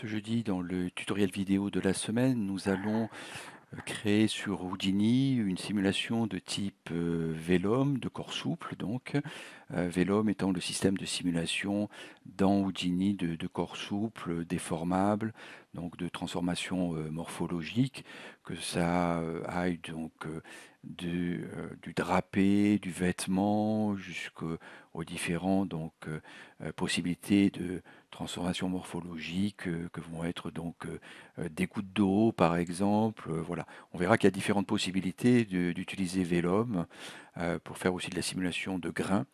Ce jeudi, dans le tutoriel vidéo de la semaine, nous allons euh, créer sur Houdini une simulation de type euh, Vellum, de corps souple donc. Euh, Vellum étant le système de simulation dans Houdini de, corps souple, déformable, donc de transformation morphologique, que ça aille donc du, drapé, du vêtement, jusqu'aux différentes donc, possibilités de transformations morphologiques euh, que vont être donc euh, euh, des gouttes d'eau par exemple. Voilà. On verra qu'il y a différentes possibilités d'utiliser Vélum pour faire aussi de la simulation de grains.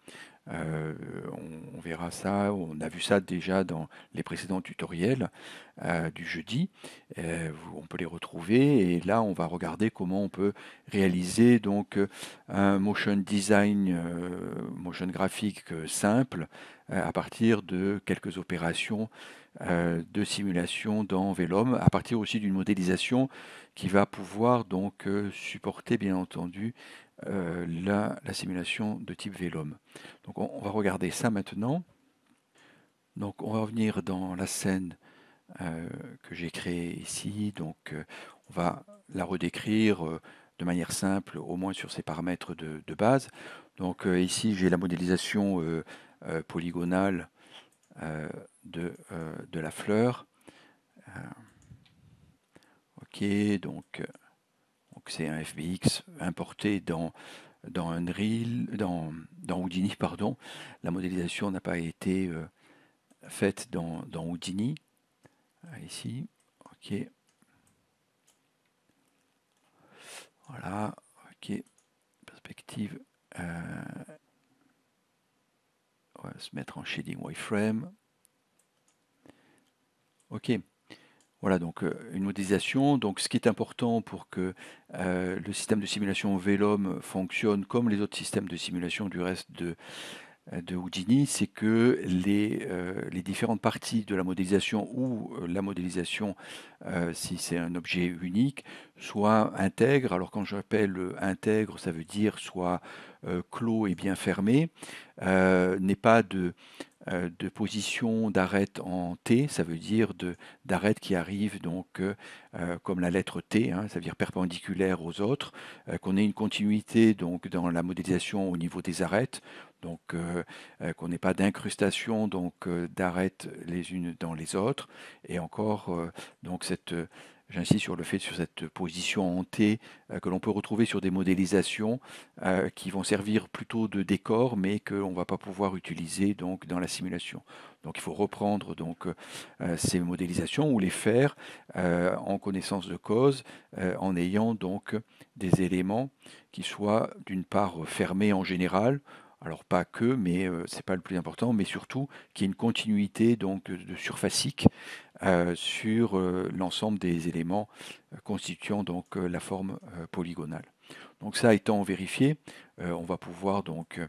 Euh, on, verra ça, on a vu ça déjà dans les précédents tutoriels euh, du jeudi. Euh, on peut les retrouver et là on va regarder comment on peut réaliser donc un motion design, motion graphique simple à partir de quelques opérations euh, de simulation dans Vellum, à partir aussi d'une modélisation qui va pouvoir donc euh, supporter bien entendu euh, la, simulation de type Vellum. Donc on, va regarder ça maintenant. Donc on va revenir dans la scène que j'ai créée ici. Donc on va la redécrire de manière simple, au moins sur ses paramètres de, de base. Donc ici j'ai la modélisation polygonale euh, de, euh, de, la fleur. Euh, ok, donc c'est un FBX importé dans, dans Unreal, dans, dans Houdini, pardon. La modélisation n'a pas été faite dans, dans Houdini. Ah, ici, ok. Voilà, ok. Perspective on va se mettre en shading wireframe. OK. Voilà donc euh, une modélisation. Donc ce qui est important pour que euh, le système de simulation VELOM fonctionne comme les autres systèmes de simulation du reste de de Houdini, c'est que les, euh, les, différentes parties de la modélisation ou euh, la modélisation, euh, si c'est un objet unique, soit intègre. Alors quand j'appelle intègre, ça veut dire soit clos et bien fermé, n'est pas de, de position d'arête en T, ça veut dire d'arête qui arrive donc comme la lettre T, hein, ça veut dire perpendiculaire aux autres, qu'on ait une continuité donc dans la modélisation au niveau des arêtes donc euh, euh, qu'on n'ait pas d'incrustation donc euh, d'arêtes les unes dans les autres et encore donc cette J'insiste sur le fait sur cette position hantée que l'on peut retrouver sur des modélisations qui vont servir plutôt de décor, mais que ne va pas pouvoir utiliser donc dans la simulation. Donc il faut reprendre donc ces modélisations ou les faire en connaissance de cause, en ayant donc des éléments qui soient d'une part fermés en général, alors pas que, mais ce euh, c'est pas le plus important, mais surtout qu'il y ait une continuité donc euh, de surfacique euh, sur l'ensemble des éléments constituant donc la forme polygonale. Donc ça étant vérifié, on va pouvoir donc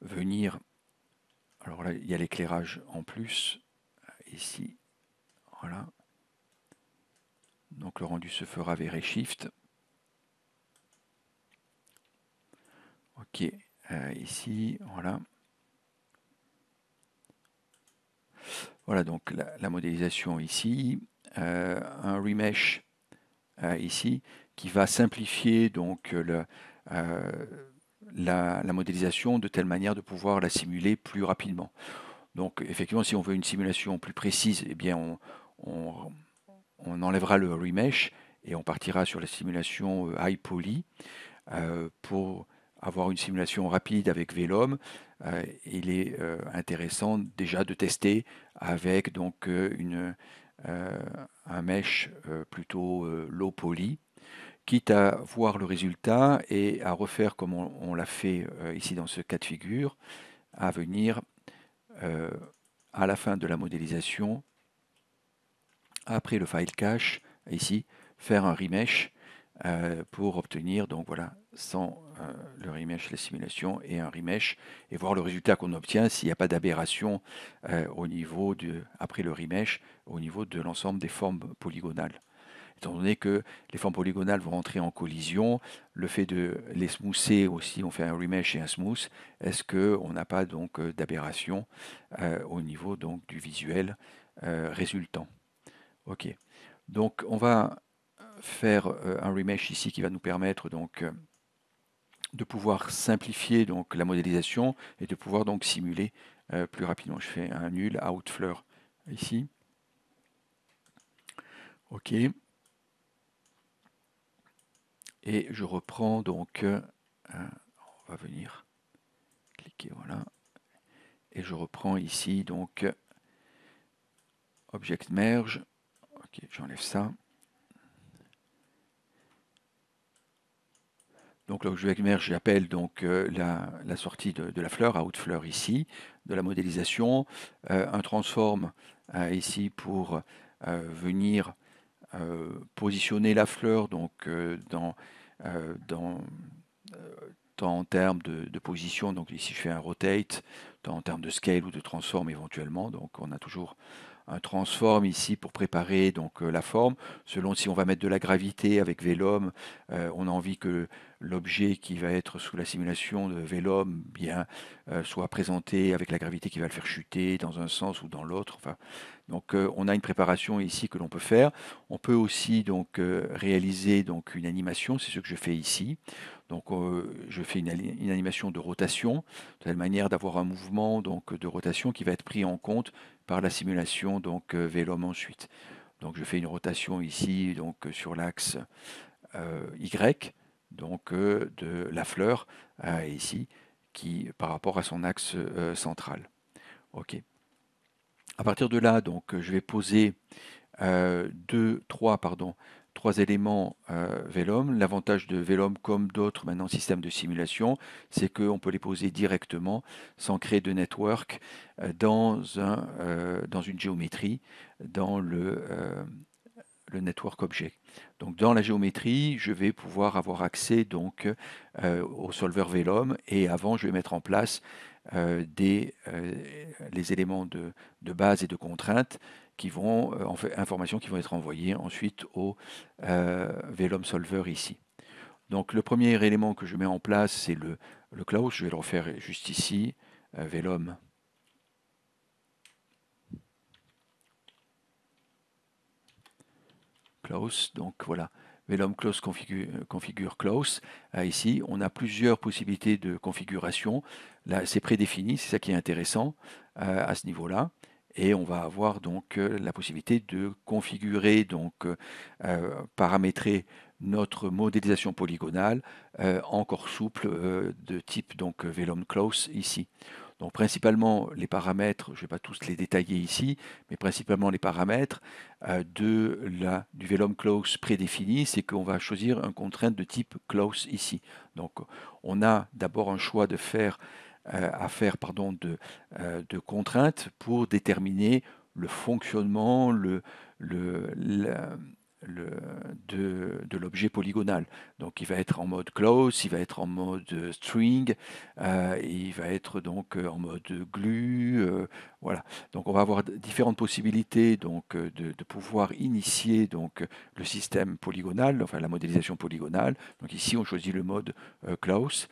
venir. Alors là, il y a l'éclairage en plus ici. Voilà. Donc le rendu se fera avec shift Ok, euh, ici, voilà. Voilà donc la, modélisation ici, euh, un remesh euh, ici qui va simplifier donc la, modélisation de telle manière de pouvoir la simuler plus rapidement. Donc effectivement, si on veut une simulation plus précise, eh bien on, on enlèvera le remesh et on partira sur la simulation high poly pour avoir une simulation rapide avec Vélom, euh, il est euh, intéressant déjà de tester avec donc euh, une, un mesh plutôt low poly, quitte à voir le résultat et à refaire comme on, l'a fait ici dans ce cas de figure, à venir à la fin de la modélisation, après le file cache, ici, faire un remesh pour obtenir donc voilà sans euh, le remesh, la simulation et un remesh, et voir le résultat qu'on obtient s'il n'y a pas d'aberration euh, au niveau de, après le remesh, au niveau de l'ensemble des formes polygonales étant donné que les formes polygonales vont entrer en collision, le fait de les smoother aussi, on fait un remesh et un smooth, est-ce qu'on n'a pas donc euh, d'aberration au niveau donc du visuel résultant Ok, donc on va faire un remesh ici qui va nous permettre donc de pouvoir simplifier donc la modélisation et de pouvoir donc simuler euh, plus rapidement. Je fais un nul out ici. OK. Et je reprends donc, euh, on va venir cliquer, voilà. Et je reprends ici donc Object Merge. OK, j'enlève ça. Donc merge, j'appelle donc euh, la, sortie de, la fleur à haute fleur ici, de la modélisation, euh, un transform euh, ici pour venir positionner la fleur donc dans, dans tant en termes de, position, donc ici je fais un rotate, tant en termes de scale ou de transform éventuellement, donc on a toujours un transform ici pour préparer donc la forme. Selon si on va mettre de la gravité avec vélum, on a envie que l'objet qui va être sous la simulation de vélum eh bien euh, soit présenté avec la gravité qui va le faire chuter dans un sens ou dans l'autre. Enfin, donc euh, on a une préparation ici que l'on peut faire. On peut aussi donc euh, réaliser donc une animation, c'est ce que je fais ici. Donc je fais une, animation de rotation, de telle manière d'avoir un mouvement donc de rotation qui va être pris en compte par la simulation donc vélum ensuite. Donc je fais une rotation ici donc sur l'axe Y donc euh, de la fleur ici, qui par rapport à son axe euh, central. Ok. À partir de là, donc, je vais poser euh, deux, trois, pardon, trois éléments euh, L'avantage de Vellum, comme d'autres maintenant systèmes de simulation, c'est qu'on peut les poser directement sans créer de network dans, un, dans une géométrie, dans le, le network object. Donc dans la géométrie, je vais pouvoir avoir accès donc euh, au solver Vellum et avant je vais mettre en place euh, des, euh, les éléments de, base et de contraintes qui vont en fait, informations qui vont être envoyées ensuite au Vellum solver ici. Donc le premier élément que je mets en place c'est le, le, je vais le refaire juste ici, Vellum Donc voilà, Vellum Close euh, configure, Close, euh, ici, on a plusieurs possibilités de configuration. Là, c'est prédéfini, c'est ça qui est intéressant euh, à ce niveau-là. Et on va avoir donc la possibilité de configurer, donc paramétrer notre modélisation polygonale encore souple de type donc Velum Close ici. Donc principalement les paramètres, je ne vais pas tous les détailler ici, mais principalement les paramètres euh, de la, du vellum close prédéfini, c'est qu'on va choisir un contrainte de type close ici. Donc on a d'abord un choix de faire, euh, à faire pardon, de, euh, de contraintes pour déterminer le fonctionnement, le, le, de, l'objet polygonal. Donc il va être en mode close, il va être en mode euh, string, euh, il va être donc euh, en mode glue. voilà. Donc on va avoir différentes possibilités donc, de, pouvoir initier donc, le système polygonal, enfin la modélisation polygonale. Donc ici on choisit le mode close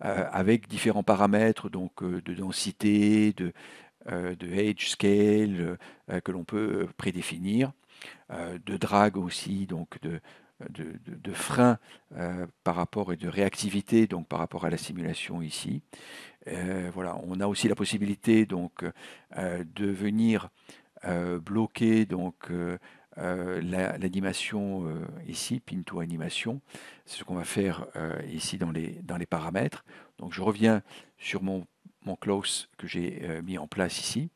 avec différents paramètres donc, de densité, de, de edge scale que l'on peut prédéfinir. Euh, de drague aussi, donc de, de, frein euh, par rapport et de réactivité donc par rapport à la simulation ici. Euh, voilà, on a aussi la possibilité donc de venir bloquer donc l'animation ici, Pinto animation, c'est ce qu'on va faire ici dans les, dans les paramètres. Donc je reviens sur mon, mon close que j'ai mis en place ici.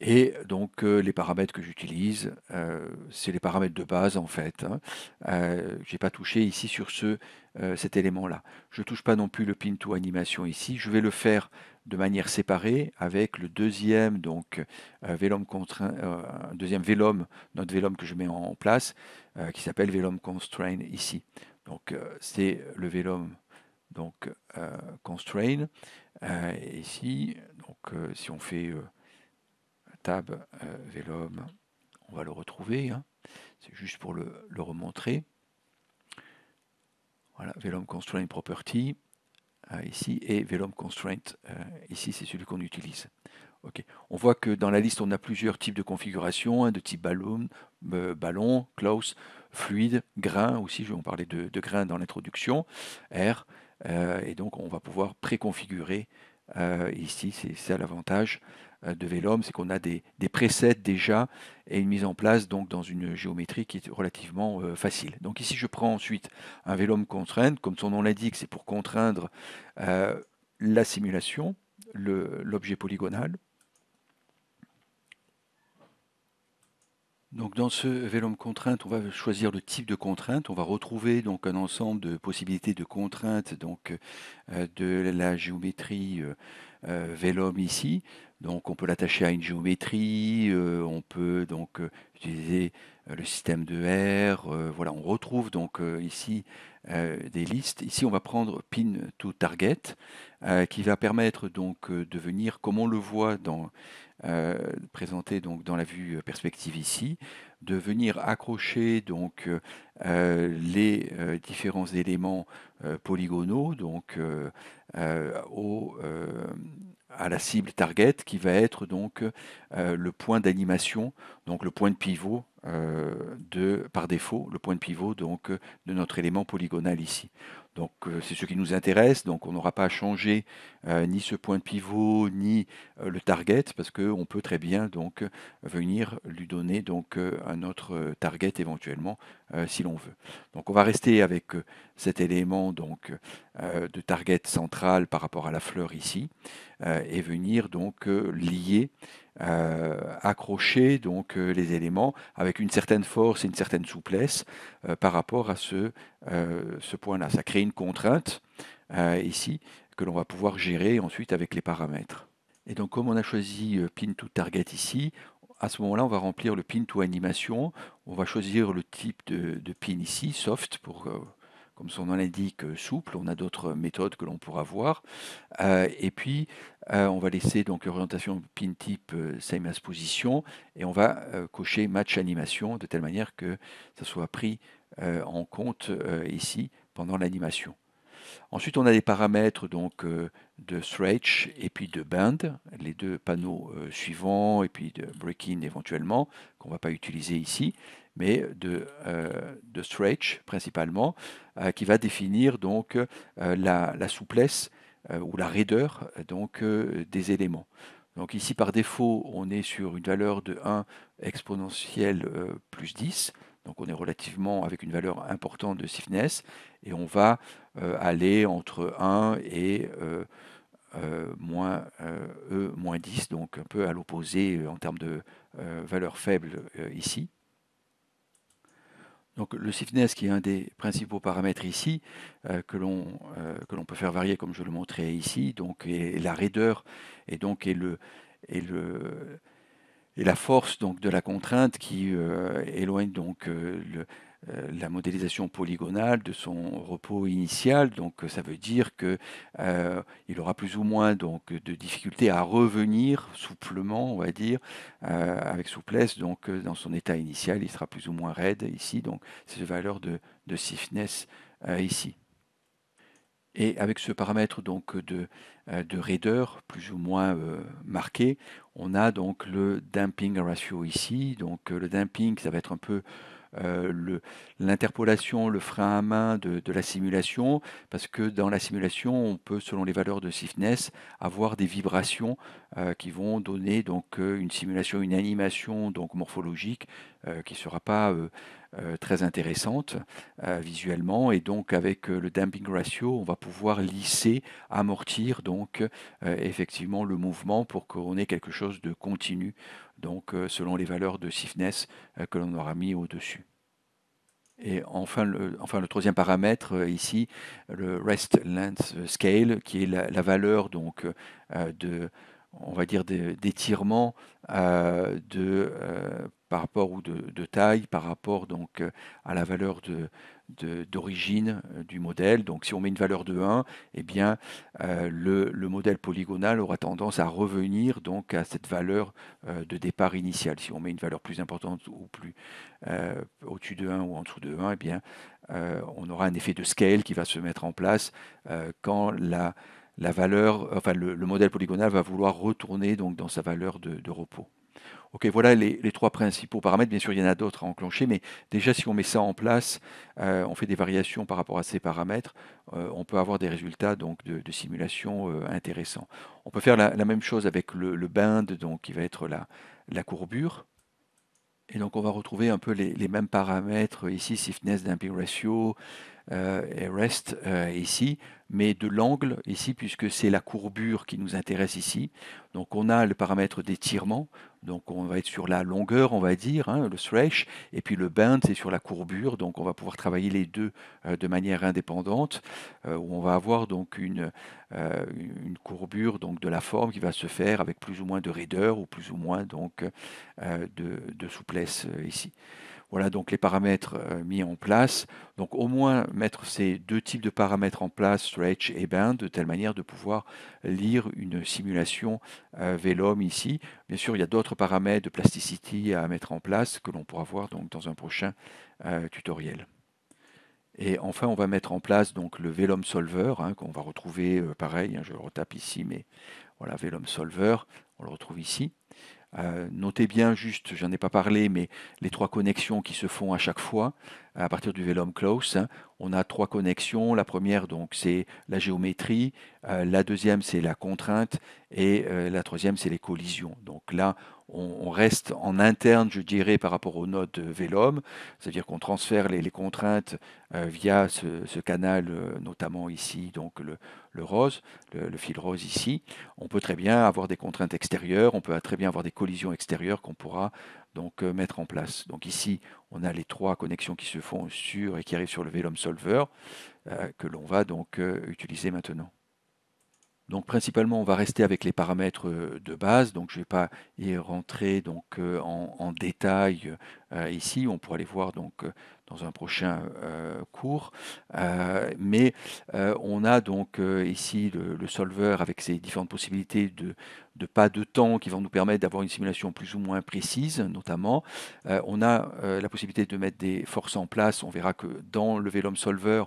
Et donc euh, les paramètres que j'utilise, euh, c'est les paramètres de base en fait. Hein. Euh, je n'ai pas touché ici sur ce, cet élément-là. Je ne touche pas non plus le pin to animation ici. Je vais le faire de manière séparée avec le deuxième donc vélum deuxième notre vélum que je mets en place, qui s'appelle vélum constrain ici. Donc c'est le vélum donc constrain ici. Donc si on fait Tab euh, Vellum, on va le retrouver, hein. c'est juste pour le, le, remontrer. Voilà, Vellum Constraint Property, ah, ici, et Vellum Constraint, euh, ici c'est celui qu'on utilise. Ok. On voit que dans la liste, on a plusieurs types de configurations, hein, de type ballon, ballon, close, fluide, grain aussi, je vais en parler de, grain dans l'introduction, air, euh, et donc on va pouvoir préconfigurer. configurer ici, c'est ça l'avantage euh, de c'est qu'on a des, des, presets déjà et une mise en place donc dans une géométrie qui est relativement euh, facile. Donc ici je prends ensuite un vélum contrainte, comme son nom l'indique, c'est pour contraindre euh, la simulation, l'objet polygonal. Donc dans ce vélome contrainte, on va choisir le type de contrainte. On va retrouver donc un ensemble de possibilités de contraintes donc de la géométrie euh, ici. Donc on peut l'attacher à une géométrie, euh, on peut donc euh, utiliser euh, le système de R. voilà, on retrouve donc ici des listes. Ici on va prendre pin to target qui va permettre donc de venir, comme on le voit dans, présenté donc dans la vue perspective ici, de venir accrocher donc les différents éléments polygonaux donc au à la cible target qui va être donc euh, le point d'animation, donc le point de pivot euh, de, par défaut, le point de pivot donc, euh, de notre élément polygonal ici. Donc euh, c'est ce qui nous intéresse, donc on n'aura pas à changer ni ce point de pivot, ni le target, parce qu'on peut très bien donc venir lui donner donc un autre target éventuellement si l'on veut. Donc on va rester avec cet élément donc de target central par rapport à la fleur ici, et venir donc lier euh, accrocher donc euh, les éléments avec une certaine force et une certaine souplesse euh, par rapport à ce, ce point-là. Ça crée une contrainte ici que l'on va pouvoir gérer ensuite avec les paramètres. Et donc comme on a choisi pin to target ici, à ce moment-là, on va remplir le pin to animation. On va choisir le type de, de pin ici, soft, pour comme son nom l'indique, euh, souple. On a d'autres méthodes que l'on pourra voir. Euh, et puis, euh, on va laisser donc orientation pin type same as position et on va cocher match animation de telle manière que ça soit pris en compte ici pendant l'animation. Ensuite, on a des paramètres donc de Stretch et puis de Band, les deux panneaux euh, suivants, et puis de Breaking éventuellement, qu'on ne va pas utiliser ici, mais de, euh, de Stretch principalement, euh, qui va définir donc la, souplesse ou la raideur donc, des éléments. Donc ici par défaut on est sur une valeur de 1 exponentielle plus 10, donc on est relativement avec une valeur importante de stiffness, et on va euh, aller entre 1 et euh, euh, moins E moins 10, donc un peu à l'opposé en termes de valeur faible ici. Donc le stiffness qui est un des principaux paramètres ici, que l'on peut faire varier comme je le montrais ici, donc et, la raideur et donc le, et le, la force donc de la contrainte qui éloigne donc le, euh, la modélisation polygonale de son repos initial. Donc ça veut dire qu'il euh, aura plus ou moins donc, de difficultés à revenir souplement, on va dire, euh, avec souplesse. Donc euh, dans son état initial, il sera plus ou moins raide ici. Donc c'est la valeur de, de stiffness ici. Et avec ce paramètre donc de, de raideur plus ou moins marqué, on a donc le damping ratio ici. Donc le damping, ça va être un peu euh, l'interpolation, le, frein à main de, de, la simulation, parce que dans la simulation, on peut, selon les valeurs de stiffness, avoir des vibrations euh, qui vont donner donc euh, une simulation, une animation donc morphologique qui ne sera pas euh, très intéressante euh, visuellement et donc avec euh, le damping ratio on va pouvoir lisser, amortir donc effectivement le mouvement pour qu'on ait quelque chose de continu donc selon les valeurs de stiffness que l'on aura mis au-dessus. Et enfin le, enfin le, troisième paramètre ici, le rest length scale, qui est la, valeur donc de, on va dire d'étirement de par rapport ou de, taille, par rapport donc euh, à la valeur d'origine de, euh, du modèle. Donc si on met une valeur de 1, eh bien, euh, le, modèle polygonal aura tendance à revenir donc à cette valeur de départ initiale. Si on met une valeur plus importante ou plus au-dessus de 1 ou en dessous de 1, eh bien, on aura un effet de scale qui va se mettre en place quand la, la valeur, enfin le, le, modèle polygonal va vouloir retourner donc dans sa valeur de repos. Ok, voilà les, trois principaux paramètres. Bien sûr, il y en a d'autres à enclencher, mais déjà, si on met ça en place, euh, on fait des variations par rapport à ces paramètres, euh, on peut avoir des résultats donc, de, simulation euh, intéressants. On peut faire la, même chose avec le, bind, donc, qui va être la, courbure. Et donc, on va retrouver un peu les, les mêmes paramètres ici, stiffness, damping ratio, euh, et REST euh, ici, mais de l'angle ici, puisque c'est la courbure qui nous intéresse ici. Donc on a le paramètre d'étirement, donc on va être sur la longueur, on va dire, hein, le Thresh, et puis le bend, c'est sur la courbure, donc on va pouvoir travailler les deux euh, de manière indépendante, où on va avoir donc une, courbure donc, de la forme qui va se faire avec plus ou moins de raideur ou plus ou moins donc, de, souplesse ici. Voilà donc les paramètres euh, mis en place. Donc au moins mettre ces deux types de paramètres en place, stretch et bend, de telle manière de pouvoir lire une simulation euh, vélome ici. Bien sûr, il y a d'autres paramètres de plasticity à mettre en place que l'on pourra voir donc dans un prochain euh, tutoriel. Et enfin, on va mettre en place donc le VLOM Solver, hein, qu'on va retrouver pareil, hein, je le retape ici, mais voilà, Vélome Solver, on le retrouve ici. Euh, notez bien juste, j'en ai pas parlé, mais les trois connexions qui se font à chaque fois à partir du vellum close. Hein, on a trois connexions. La première, donc, c'est la géométrie. Euh, la deuxième, c'est la contrainte. Et euh, la troisième, c'est les collisions. Donc là, on, reste en interne, je dirais, par rapport aux notes Vélom, c'est-à-dire qu'on transfère les, contraintes euh, via ce, canal, euh, notamment ici, donc le, rose, le, fil rose ici. On peut très bien avoir des contraintes extérieures, on peut très bien avoir des collisions extérieures qu'on pourra donc euh, mettre en place. Donc ici, on a les trois connexions qui se font sur et qui arrivent sur le Vélom Solver que l'on va donc utiliser maintenant. Donc principalement, on va rester avec les paramètres euh, de base. Donc je ne vais pas y rentrer donc, euh, en, détail euh, ici. On pourra les voir donc dans un prochain euh, cours. Euh, mais euh, on a donc ici le, solver avec ses différentes possibilités de, pas de temps qui vont nous permettre d'avoir une simulation plus ou moins précise, notamment. on a la possibilité de mettre des forces en place. On verra que dans le Vélom Solver,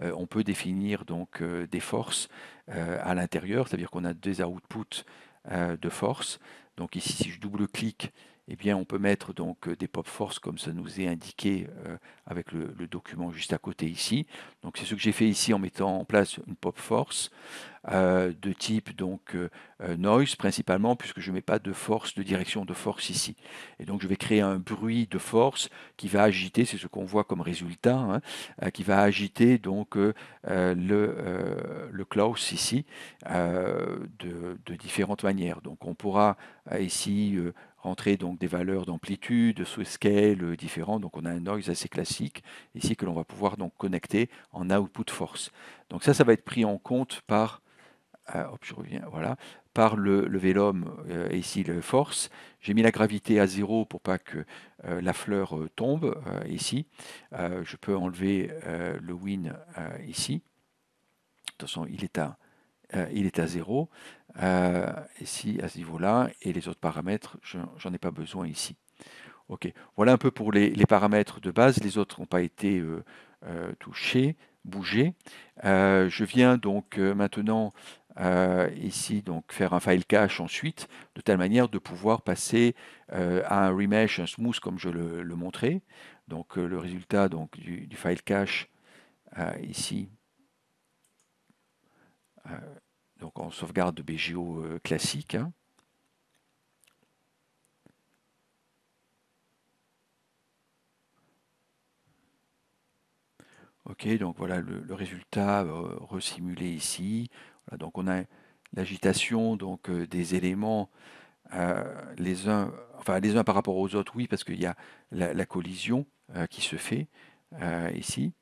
on peut définir donc des forces à l'intérieur, c'est-à-dire qu'on a des outputs de force. Donc ici, si je double-clique, eh bien, on peut mettre donc euh, des pop force comme ça nous est indiqué euh, avec le, document juste à côté ici. Donc, c'est ce que j'ai fait ici en mettant en place une pop force euh, de type donc noise principalement puisque je ne mets pas de force de direction de force ici. Et donc, je vais créer un bruit de force qui va agiter, c'est ce qu'on voit comme résultat, hein, qui va agiter donc le, le ici de, de, différentes manières. Donc, on pourra ici rentrer donc des valeurs d'amplitude, de scale euh, différents. Donc on a un noise assez classique ici que l'on va pouvoir donc connecter en output force. Donc ça, ça va être pris en compte par, euh, je reviens, voilà, par le, le vélum euh, ici le force. J'ai mis la gravité à zéro pour pas que la fleur tombe ici. je peux enlever le win ici. De toute façon, il est à euh, il est à zéro, ici euh, à ce niveau-là, et les autres paramètres, j'en ai pas besoin ici. Ok, voilà un peu pour les, paramètres de base, les autres n'ont pas été euh, touchés, bougés. je viens donc maintenant ici donc faire un file cache ensuite, de telle manière de pouvoir passer à un remesh, un smooth comme je le, montrais. Donc le résultat donc, du file cache ici, euh, donc on sauvegarde BGO euh, classique. Hein. Ok, donc voilà le, résultat euh, resimulé ici. donc on a l'agitation donc des éléments les uns, enfin les uns par rapport aux autres, oui, parce qu'il y a la collision qui se fait ici.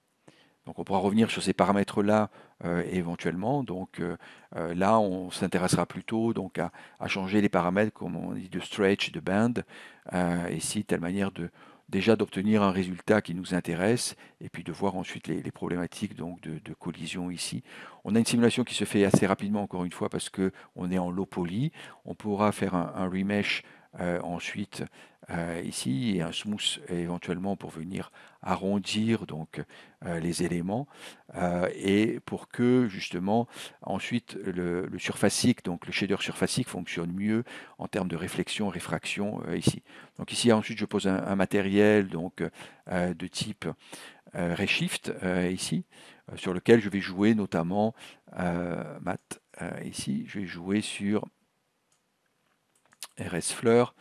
Donc on pourra revenir sur ces paramètres-là euh, éventuellement. Donc euh, euh, là, on s'intéressera plutôt donc, à, changer les paramètres, comme on dit, de stretch, de band, euh, ici, telle manière de déjà d'obtenir un résultat qui nous intéresse et puis de voir ensuite les, problématiques donc de, collision ici. On a une simulation qui se fait assez rapidement encore une fois parce qu'on est en low poly. On pourra faire un remesh ensuite euh, ici et un smooth éventuellement pour venir arrondir donc euh, les éléments euh, et pour que justement ensuite le, le, surfacique donc le shader surfacique fonctionne mieux en termes de réflexion réfraction ici donc ici ensuite je pose un, matériel donc de type reshift ici sur lequel je vais jouer notamment mat ici je vais jouer sur rs fleur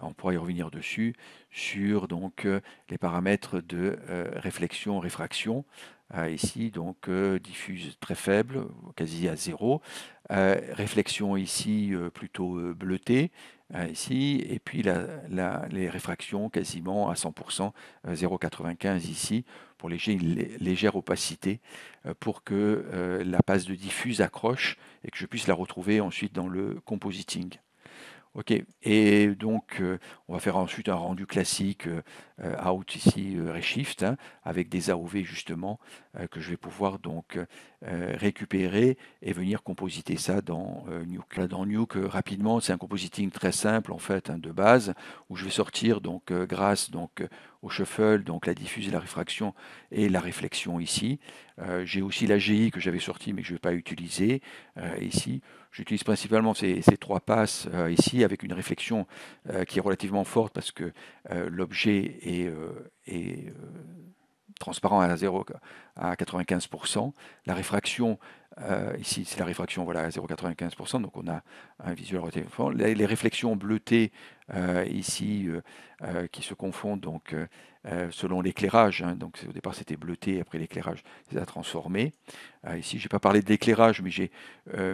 on pourra y revenir dessus, sur donc euh, les paramètres de euh, réflexion, réfraction. Euh, ici, donc diffuse très faible, quasi à zéro. réflexion ici plutôt bleutée, hein, ici. Et puis les réfractions quasiment à 100%, 0,95 ici, pour une légère opacité, pour que la passe de diffuse accroche et que je puisse la retrouver ensuite dans le compositing. Ok, et donc euh, on va faire ensuite un rendu classique euh, euh, out ici, reshift, hein, avec des AOV justement que je vais pouvoir donc euh, récupérer et venir compositer ça dans euh, Nuke. Là, dans Nuke, euh, rapidement, c'est un compositing très simple en fait hein, de base où je vais sortir donc grâce donc au shuffle, donc la diffuse et la réfraction et la réflexion ici. j'ai aussi la GI que j'avais sortie mais que je ne vais pas utiliser ici. J'utilise principalement ces, trois passes ici avec une réflexion qui est relativement forte parce que l'objet est transparent à 0 à 95%. La réfraction, euh, ici c'est la réfraction voilà, à 0,95%, donc on a un visuel les, réflexions bleutées euh, ici euh, qui se confondent donc selon l'éclairage. Hein, donc au départ c'était bleuté, après l'éclairage c'est transformé, ici ici n'ai pas parlé de l'éclairage, mais j'ai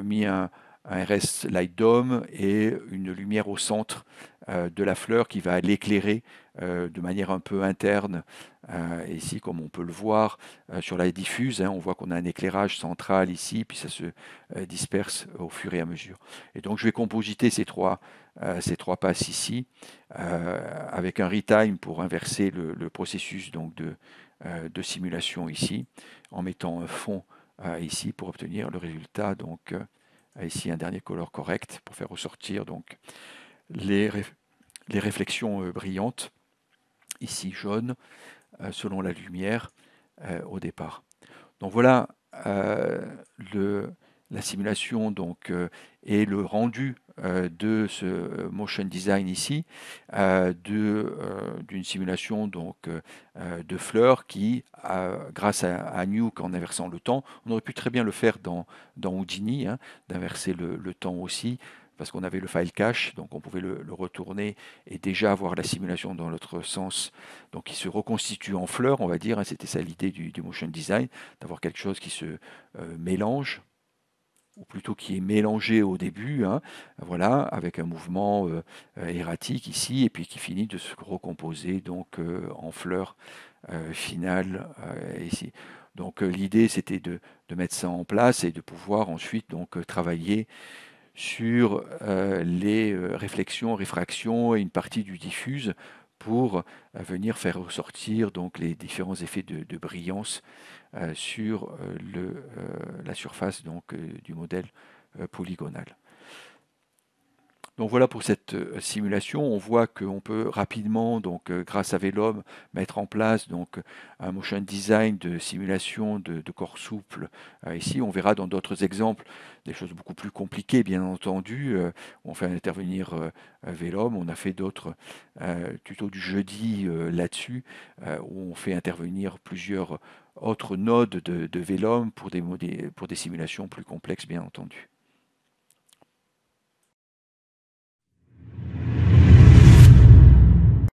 mis un, un RS Light Dome et une lumière au centre euh, de la fleur qui va l'éclairer euh, de manière un peu interne. Euh, ici, comme on peut le voir sur la diffuse, hein. on voit qu'on a un éclairage central ici, puis ça se disperse au fur et à mesure. Et donc, je vais compositer ces trois, ces trois passes ici avec un retime pour inverser le, processus donc de, de, simulation ici, en mettant un fond ici pour obtenir le résultat donc ici un dernier color correct pour faire ressortir donc les, les réflexions euh, brillantes, ici jaunes euh, selon la lumière euh, au départ. Donc voilà le, la simulation donc, et le rendu euh, de ce euh, motion design ici, euh, d'une simulation donc, de fleurs qui, grâce à, Nuke en inversant le temps, on aurait pu très bien le faire dans, Houdini, hein, d'inverser le, temps aussi parce qu'on avait le file cache, donc on pouvait le, retourner et déjà avoir la simulation dans l'autre sens, donc qui se reconstitue en fleurs, on va dire, hein, c'était ça l'idée du, motion design, d'avoir quelque chose qui se mélange, ou plutôt qui est mélangé au début, hein, voilà, avec un mouvement euh, euh, erratique ici, et puis qui finit de se recomposer donc euh, en fleurs finales finale ici. Donc l'idée c'était de, mettre ça en place et de pouvoir ensuite donc travailler sur les réflexions, réfractions et une partie du diffuse pour euh, venir faire ressortir donc les différents effets de, brillance euh, sur euh, la surface du modèle polygonal. Donc voilà pour cette euh, simulation. On voit qu'on peut rapidement, donc euh, grâce à Vellum, mettre en place donc euh, un motion design de simulation de, corps souple. ici, on verra dans d'autres exemples des choses beaucoup plus compliquées, bien entendu. on fait intervenir Vellum. On a fait d'autres tutos du jeudi là-dessus, où on fait intervenir plusieurs autres nodes de, de pour des, pour des simulations plus complexes, bien entendu.